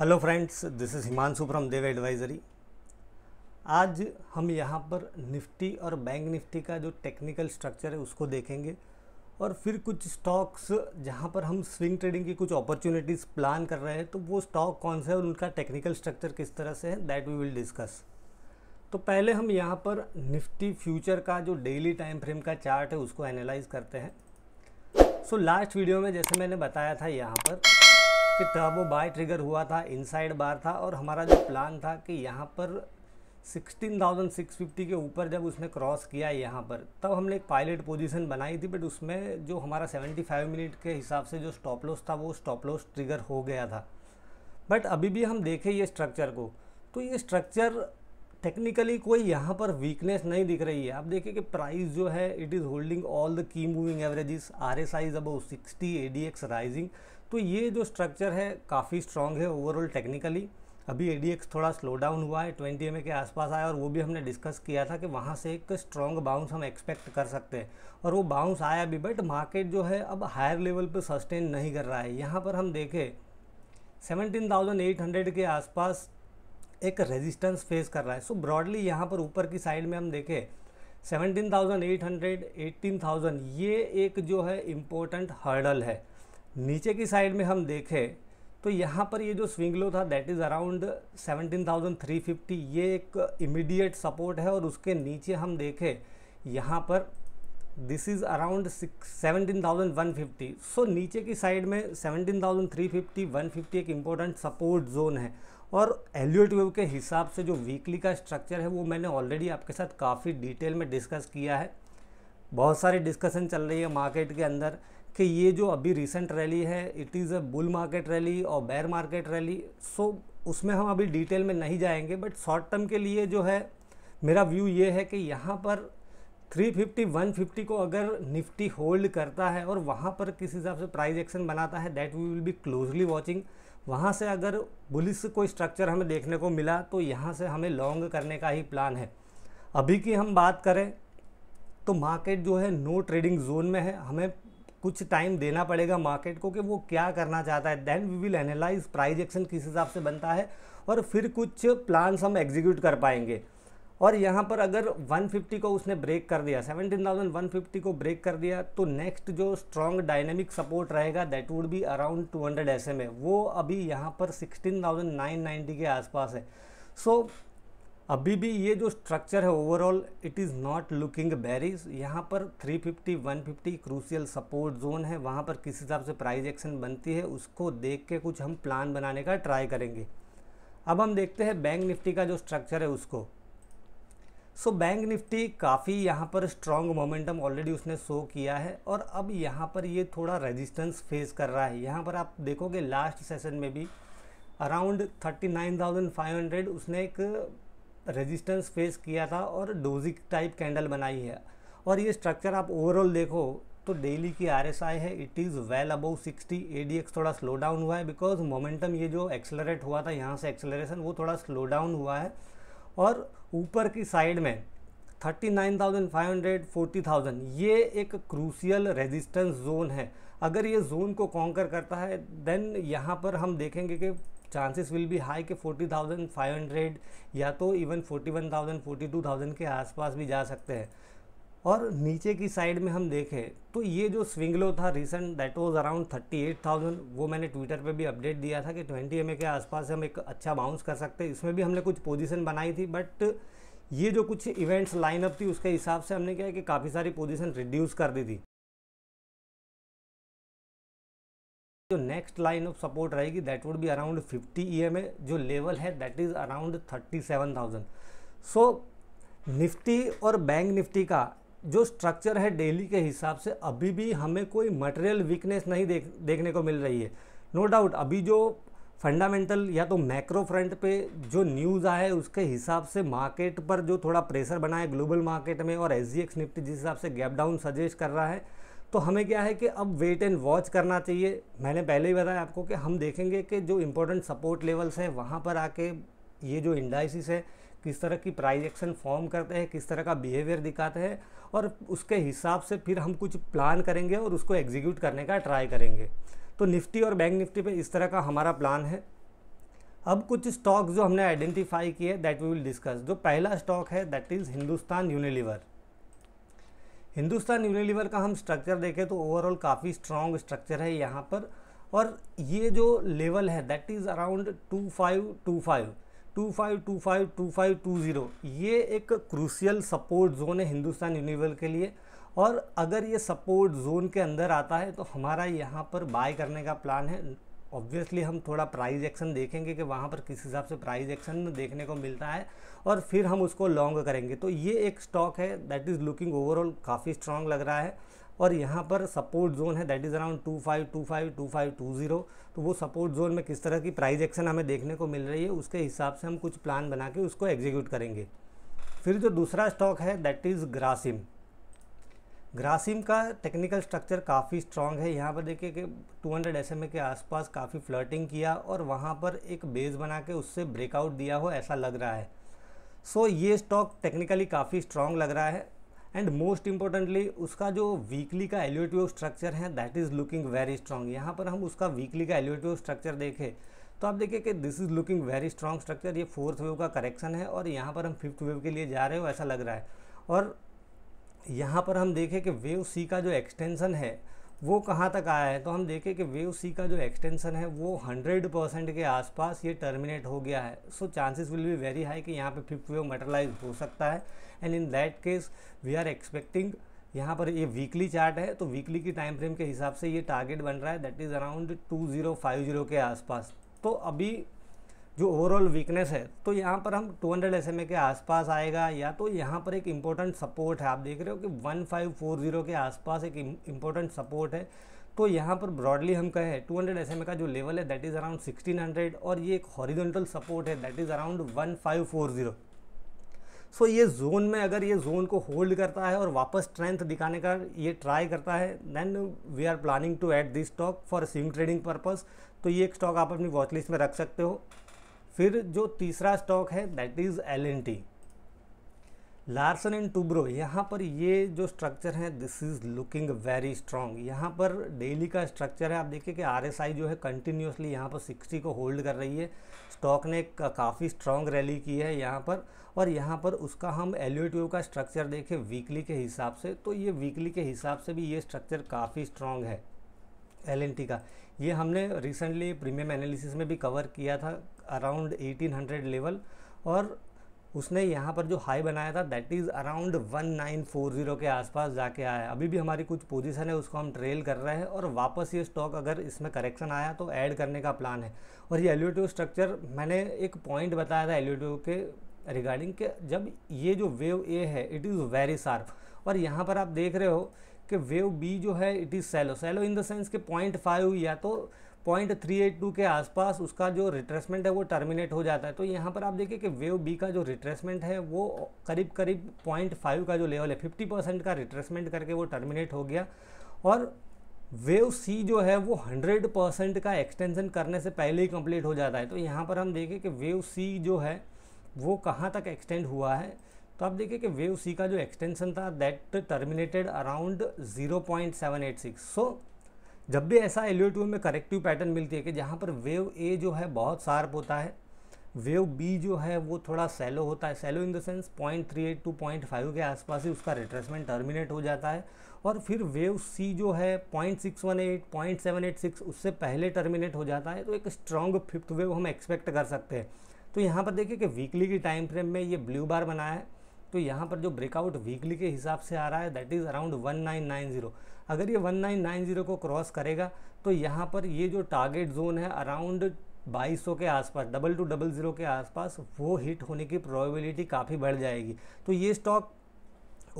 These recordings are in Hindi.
hello friends this is Himanshu from Dev advisory आज हम यहाँ पर निफ्टी और बैंक निफ्टी का जो टेक्निकल स्ट्रक्चर है उसको देखेंगे और फिर कुछ स्टॉक्स जहाँ पर हम स्विंग ट्रेडिंग की कुछ अपॉर्चुनिटीज़ प्लान कर रहे हैं तो वो स्टॉक कौन सा है और उनका टेक्निकल स्ट्रक्चर किस तरह से है दैट वी विल डिस्कस तो पहले हम यहाँ पर निफ्टी फ्यूचर का जो डेली टाइम फ्रेम का चार्ट है उसको एनालाइज करते हैं सो लास्ट वीडियो में जैसे मैंने बताया था यहाँ पर कि टर्बो बाय ट्रिगर हुआ था इनसाइड बार था और हमारा जो प्लान था कि यहाँ पर 16,650 के ऊपर जब उसने क्रॉस किया यहाँ पर तब हमने एक पायलट पोजीशन बनाई थी बट उसमें जो हमारा 75 मिनट के हिसाब से जो स्टॉप लॉस था वो स्टॉप लॉस ट्रिगर हो गया था बट अभी भी हम देखें ये स्ट्रक्चर को तो ये स्ट्रक्चर टेक्निकली कोई यहाँ पर वीकनेस नहीं दिख रही है आप देखिए कि प्राइस जो है it is holding all the key moving averages R S is above sixty A D X rising तो ये जो स्ट्रक्चर है काफ़ी स्ट्रॉन्ग है ओवरऑल टेक्निकली अभी ए थोड़ा स्लो डाउन हुआ है ट्वेंटी एम के आसपास आया और वो भी हमने डिस्कस किया था कि वहाँ से एक स्ट्रॉन्ग बाउंस हम एक्सपेक्ट कर सकते हैं और वो बाउंस आया भी बट मार्केट जो है अब हायर लेवल पर सस्टेन नहीं कर रहा है यहाँ पर हम देखें 17,800 के आसपास एक रेजिस्टेंस फेस कर रहा है सो ब्रॉडली यहाँ पर ऊपर की साइड में हम देखें 17,800, 18,000 ये एक जो है इम्पोर्टेंट हर्डल है नीचे की साइड में हम देखें तो यहाँ पर ये जो स्विंग लो था दैट इज़ अराउंड 17,350 ये एक इमीडिएट सपोर्ट है और उसके नीचे हम देखें यहाँ पर this is around seventeen thousand one fifty so नीचे की साइड में seventeen thousand three fifty one fifty एक इम्पोर्टेंट सपोर्ट जोन है और एल्यूट वेव के हिसाब से जो वीकली का स्ट्रक्चर है वो मैंने ऑलरेडी आपके साथ काफ़ी डिटेल में डिस्कस किया है बहुत सारी डिस्कशन चल रही है मार्केट के अंदर कि ये जो अभी रिसेंट रैली है it is a bull market rally और बेयर मार्केट रैली सो उसमें हम अभी डिटेल में नहीं जाएंगे बट शॉर्ट टर्म के लिए जो है मेरा व्यू ये है कि यहाँ पर 350 150 को अगर निफ्टी होल्ड करता है और वहाँ पर किस हिसाब से प्राइस एक्शन बनाता है that we will be closely watching वहाँ से अगर बुलिस कोई स्ट्रक्चर हमें देखने को मिला तो यहाँ से हमें लॉन्ग करने का ही प्लान है अभी की हम बात करें तो मार्केट जो है नो ट्रेडिंग जोन में है हमें कुछ टाइम देना पड़ेगा मार्केट को कि वो क्या करना चाहता है then we will analyse price action किस हिसाब से बनता है और फिर कुछ प्लान्स हम एग्जीक्यूट कर पाएंगे और यहाँ पर अगर 150 को उसने ब्रेक कर दिया 17,150 को ब्रेक कर दिया तो नेक्स्ट जो स्ट्रॉन्ग डायनेमिक सपोर्ट रहेगा दैट वुड बी अराउंड 200 ऐसे वो अभी यहाँ पर 16,990 के आसपास है सो so, अभी भी ये जो स्ट्रक्चर है overall it is not looking very यहाँ पर 350 150 क्रूशियल सपोर्ट जोन है वहाँ पर किस हिसाब से प्राइस एक्शन बनती है उसको देख के कुछ हम प्लान बनाने का ट्राई करेंगे अब हम देखते हैं बैंक निफ्टी का जो स्ट्रक्चर है उसको सो बैंक निफ्टी काफ़ी यहाँ पर स्ट्रॉन्ग मोमेंटम ऑलरेडी उसने शो किया है और अब यहाँ पर ये थोड़ा रेजिस्टेंस फेस कर रहा है यहाँ पर आप देखोगे लास्ट सेशन में भी अराउंड 39,500 उसने एक रेजिस्टेंस फेस किया था और डोजिक टाइप कैंडल बनाई है और ये स्ट्रक्चर आप ओवरऑल देखो तो डेली की आर एस आई है इट इज़ वेल अबाउ 60 ए थोड़ा स्लो डाउन हुआ है बिकॉज मोमेंटम ये जो एक्सलरेट हुआ था यहाँ से एक्सलरेशन वो थोड़ा स्लो डाउन हुआ है और ऊपर की साइड में 39,500, 40,000 ये एक क्रूसियल रेजिस्टेंस जोन है अगर ये जोन को कॉन्कर करता है देन यहाँ पर हम देखेंगे कि चांसेस विल भी हाई कि 40,500 या तो इवन 41,000 42,000 के आसपास भी जा सकते हैं और नीचे की साइड में हम देखें तो ये जो स्विंग लो था रिसेंट दैट वाज अराउंड 38,000 वो मैंने ट्विटर पे भी अपडेट दिया था कि 20 एम के आसपास हम एक अच्छा बाउंस कर सकते हैं इसमें भी हमने कुछ पोजीशन बनाई थी बट ये जो कुछ इवेंट्स लाइनअप थी उसके हिसाब से हमने क्या है कि काफ़ी सारी पोजीशन रिड्यूस कर दी थी तो e जो नेक्स्ट लाइन ऑफ सपोर्ट रहेगी that would be around 50 EMA जो लेवल है that is around 37,000 so Nifty और बैंक निफ्टी का जो स्ट्रक्चर है डेली के हिसाब से अभी भी हमें कोई मटेरियल वीकनेस नहीं देख देखने को मिल रही है नो no डाउट अभी जो फंडामेंटल या तो मैक्रो फ्रंट पे जो न्यूज़ आए उसके हिसाब से मार्केट पर जो थोड़ा प्रेशर बना है ग्लोबल मार्केट में और एस निफ्टी जिस हिसाब से गैप डाउन सजेस्ट कर रहा है तो हमें क्या है कि अब वेट एंड वॉच करना चाहिए मैंने पहले ही बताया आपको कि हम देखेंगे कि जो इम्पोर्टेंट सपोर्ट लेवल्स हैं वहाँ पर आके ये जो इंडाइसिस है किस तरह की प्राइज एक्शन फॉर्म करते हैं किस तरह का बिहेवियर दिखाते हैं और उसके हिसाब से फिर हम कुछ प्लान करेंगे और उसको एग्जीक्यूट करने का ट्राई करेंगे तो निफ्टी और बैंक निफ्टी पे इस तरह का हमारा प्लान है अब कुछ स्टॉक जो हमने आइडेंटिफाई किए दैट वी विल डिस्कस जो पहला स्टॉक है that is Hindustan Unilever Hindustan Unilever का हम स्ट्रक्चर देखें तो ओवरऑल काफ़ी स्ट्रॉन्ग स्ट्रक्चर है यहाँ पर और ये जो लेवल है that is around two five two five two five two five two five two zero ये एक क्रूशियल सपोर्ट जोन है हिंदुस्तान यूनिवर के लिए और अगर ये सपोर्ट जोन के अंदर आता है तो हमारा यहाँ पर बाय करने का प्लान है ऑब्वियसली हम थोड़ा प्राइज एक्शन देखेंगे कि वहाँ पर किस हिसाब से प्राइज एक्शन देखने को मिलता है और फिर हम उसको लॉन्ग करेंगे तो ये एक स्टॉक है दैट इज़ लुकिंग ओवरऑल काफ़ी स्ट्रांग लग रहा है और यहाँ पर सपोर्ट जोन है that is around two five two five two five two zero तो वो सपोर्ट जोन में किस तरह की प्राइज एक्शन हमें देखने को मिल रही है उसके हिसाब से हम कुछ प्लान बना के उसको एग्जीक्यूट करेंगे फिर जो दूसरा स्टॉक है दैट इज़ ग्रासिम ग्रासिम का टेक्निकल स्ट्रक्चर काफ़ी स्ट्रॉन्ग है यहाँ पर देखिए कि 200 हंड्रेड के आसपास काफ़ी फ्लर्टिंग किया और वहाँ पर एक बेस बना के उससे ब्रेकआउट दिया हो ऐसा लग रहा है सो so, ये स्टॉक टेक्निकली काफ़ी स्ट्रॉन्ग लग रहा है एंड मोस्ट इम्पॉर्टेंटली उसका जो वीकली का एल्यूटिव स्ट्रक्चर है that is looking very strong यहाँ पर हम उसका वीकली का एल्यूटिव स्ट्रक्चर देखें तो आप देखिए कि this is looking very strong structure ये फोर्थ वेव का करेक्शन है और यहाँ पर हम फिफ्थ वेव के लिए जा रहे हो ऐसा लग रहा है और यहाँ पर हम देखें कि वेव सी का जो एक्सटेंसन है वो कहाँ तक आया है तो हम देखें कि वेव सी का जो एक्सटेंसन है वो 100 परसेंट के आसपास ये टर्मिनेट हो गया है so chances will be very high कि यहाँ पे फिफ्थ वेव मटेलाइज हो सकता है and in that case we are expecting यहाँ पर ये वीकली चार्ट है तो वीकली की टाइम फ्रेम के हिसाब से ये टारगेट बन रहा है दैट इज़ अराउंड टू के आसपास तो अभी जो ओवरऑल वीकनेस है तो यहाँ पर हम 200 हंड्रेड के आसपास आएगा या तो यहाँ पर एक इम्पोर्टेंट सपोर्ट है आप देख रहे हो कि 1540 के आसपास एक इम्पोर्टेंट सपोर्ट है तो यहाँ पर ब्रॉडली हम कहें 200 हंड्रेड का जो लेवल है दैट इज़ अराउंड 1600 और ये एक हॉरिजेंटल सपोर्ट है दैट इज़ अराउंड 1540 सो ये जोन में अगर ये जोन को होल्ड करता है और वापस स्ट्रेंथ दिखाने का ये ट्राई करता है then we are planning to add this stock for swing trading purpose तो ये एक स्टॉक आप अपनी वॉचलिस्ट में रख सकते हो फिर जो तीसरा स्टॉक है that is L N T Larsen and Toubro यहाँ पर ये जो स्ट्रक्चर है this is looking very strong यहाँ पर डेली का स्ट्रक्चर है आप देखिए कि आर एस आई जो है कंटिन्यूसली यहाँ पर सिक्सटी को होल्ड कर रही है स्टॉक ने का, काफ़ी स्ट्रांग रैली की है यहाँ पर और यहाँ पर उसका हम एल्यूटिव का स्ट्रक्चर देखें वीकली के हिसाब से तो ये वीकली के हिसाब से भी ये स्ट्रक्चर काफ़ी स्ट्रांग है एल का ये हमने रिसेंटली प्रीमियम एनालिसिस में भी कवर किया था अराउंड 1800 लेवल और उसने यहाँ पर जो हाई बनाया था दैट इज़ अराउंड 1940 के आसपास जाके आया अभी भी हमारी कुछ पोजीशन है उसको हम ट्रेल कर रहे हैं और वापस ये स्टॉक अगर इसमें करेक्शन आया तो ऐड करने का प्लान है और ये एल्यूटिव स्ट्रक्चर मैंने एक पॉइंट बताया था एल्यूटिव के रिगार्डिंग के जब ये जो वेव ए है इट इज़ वेरी शार्प और यहाँ पर आप देख रहे हो कि वेव बी जो है it is shallow shallow in the sense के पॉइंट फाइव या तो पॉइंट थ्री एट टू के आसपास उसका जो रिट्रेसमेंट है वो टर्मिनेट हो जाता है तो यहाँ पर आप देखिए कि वेव बी का जो रिट्रेसमेंट है वो करीब करीब पॉइंट फाइव का जो लेवल है फिफ्टी परसेंट का रिट्रेसमेंट करके वो टर्मिनेट हो गया और वेव सी जो है वो हंड्रेड परसेंट का एक्सटेंशन करने से पहले ही कंप्लीट हो जाता है तो यहाँ पर हम देखें कि वेव सी जो है वो कहाँ तक एक्सटेंड हुआ है तो आप देखिए कि वेव सी का जो एक्सटेंशन था दैट टर्मिनेटेड अराउंड 0.786 सो जब भी ऐसा एलियो में करेक्टिव पैटर्न मिलती है कि जहाँ पर वेव ए जो है बहुत शार्प होता है वेव बी जो है वो थोड़ा सेलो होता है shallow in the sense point three eight two point five के आसपास ही उसका रिट्रेसमेंट टर्मिनेट हो जाता है और फिर वेव सी जो है point six one eight point seven eight six उससे पहले टर्मिनेट हो जाता है तो एक स्ट्रॉन्ग फिफ्थ वेव हम एक्सपेक्ट कर सकते हैं तो यहाँ पर देखिए कि वीकली की टाइम फ्रेम में ये ब्लू बार बनाया है तो यहाँ पर जो ब्रेकआउट वीकली के हिसाब से आ रहा है दैट इज़ अराउंड 1990 अगर ये 1990 को क्रॉस करेगा तो यहाँ पर ये जो टारगेट जोन है अराउंड 2200 के आसपास डबल टू डबल ज़ीरो के आसपास वो हिट होने की प्रोबेबिलिटी काफ़ी बढ़ जाएगी तो ये स्टॉक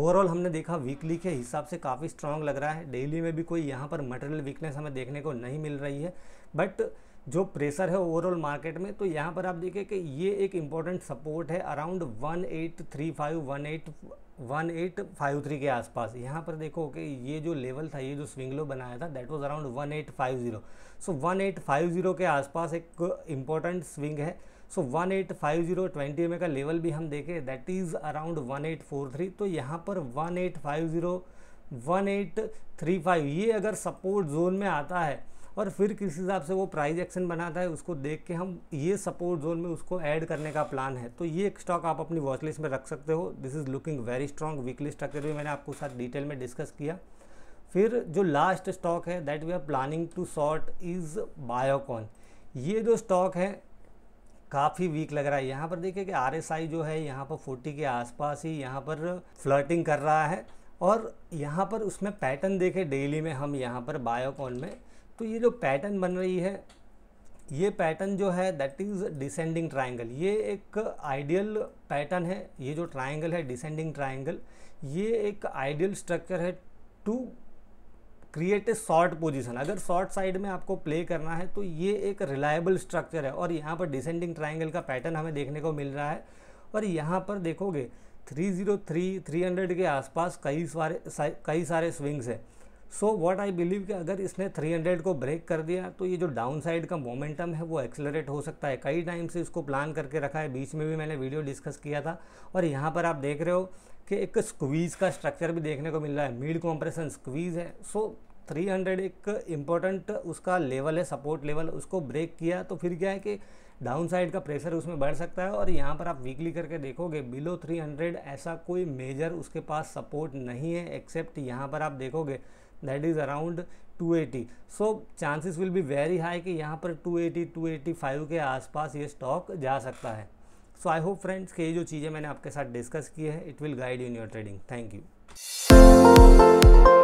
ओवरऑल हमने देखा वीकली के हिसाब से काफ़ी स्ट्रांग लग रहा है डेली में भी कोई यहाँ पर मटेरियल वीकनेस हमें देखने को नहीं मिल रही है बट जो प्रेशर है ओवरऑल मार्केट में तो यहाँ पर आप देखें कि ये एक इम्पॉर्टेंट सपोर्ट है अराउंड 1835 18 थ्री के आसपास यहाँ पर देखो कि ये जो लेवल था ये जो स्विंग लो बनाया था that was around 1850 so so, 1850 के आसपास एक इम्पॉर्टेंट स्विंग है so one eight five zero twenty M का लेवल भी हम देखें that is around one eight four three तो यहाँ पर one eight five zero one eight three five ये अगर सपोर्ट जोन में आता है और फिर किस हिसाब से वो प्राइस एक्शन बनाता है उसको देख के हम ये सपोर्ट जोन में उसको ऐड करने का प्लान है तो ये एक स्टॉक आप अपनी वॉच लिस्ट में रख सकते हो this is looking very strong weekly structure भी मैंने आपको साथ डिटेल में डिस्कस किया फिर जो लास्ट स्टॉक है that we are planning to short is Biocon ये जो स्टॉक है काफ़ी वीक लग रहा है यहाँ पर देखिए कि आर जो है यहाँ पर फोर्टी के आसपास ही यहाँ पर फ्लर्टिंग कर रहा है और यहाँ पर उसमें पैटर्न देखे डेली में हम यहाँ पर बायोकॉन में तो ये जो पैटर्न बन रही है ये पैटर्न जो है दैट इज़ डिसेंडिंग ट्राइंगल ये एक आइडियल पैटर्न है ये जो ट्राइंगल है डिसेंडिंग ट्राइंगल ये एक आइडियल स्ट्रक्चर है to create a short position अगर शॉर्ट साइड में आपको प्ले करना है तो ये एक रिलायबल स्ट्रक्चर है और यहाँ पर डिसेंडिंग ट्राइंगल का पैटर्न हमें देखने को मिल रहा है और यहाँ पर देखोगे 303, 300 के आसपास कई सारे कई सारे स्विंग्स हैं सो व्हाट आई बिलीव कि अगर इसने 300 को ब्रेक कर दिया तो ये जो डाउन साइड का मोमेंटम है वो एक्सेलरेट हो सकता है कई टाइम से इसको प्लान करके रखा है बीच में भी मैंने वीडियो डिस्कस किया था और यहाँ पर आप देख रहे हो कि एक स्क्वीज़ का स्ट्रक्चर भी देखने को मिल रहा है मिड कॉम्प्रेशन स्क्वीज़ है सो so, 300 एक इम्पॉर्टेंट उसका लेवल है सपोर्ट लेवल उसको ब्रेक किया तो फिर क्या है कि डाउन साइड का प्रेशर उसमें बढ़ सकता है और यहाँ पर आप वीकली करके देखोगे बिलो 300 ऐसा कोई मेजर उसके पास सपोर्ट नहीं है एक्सेप्ट यहाँ पर आप देखोगे that is around 280 so chances will be very high कि यहाँ पर 280 285 के आसपास ये स्टॉक जा सकता है सो आई होप फ्रेंड्स के ये जो चीज़ें मैंने आपके साथ डिस्कस की है it will guide in your trading thank you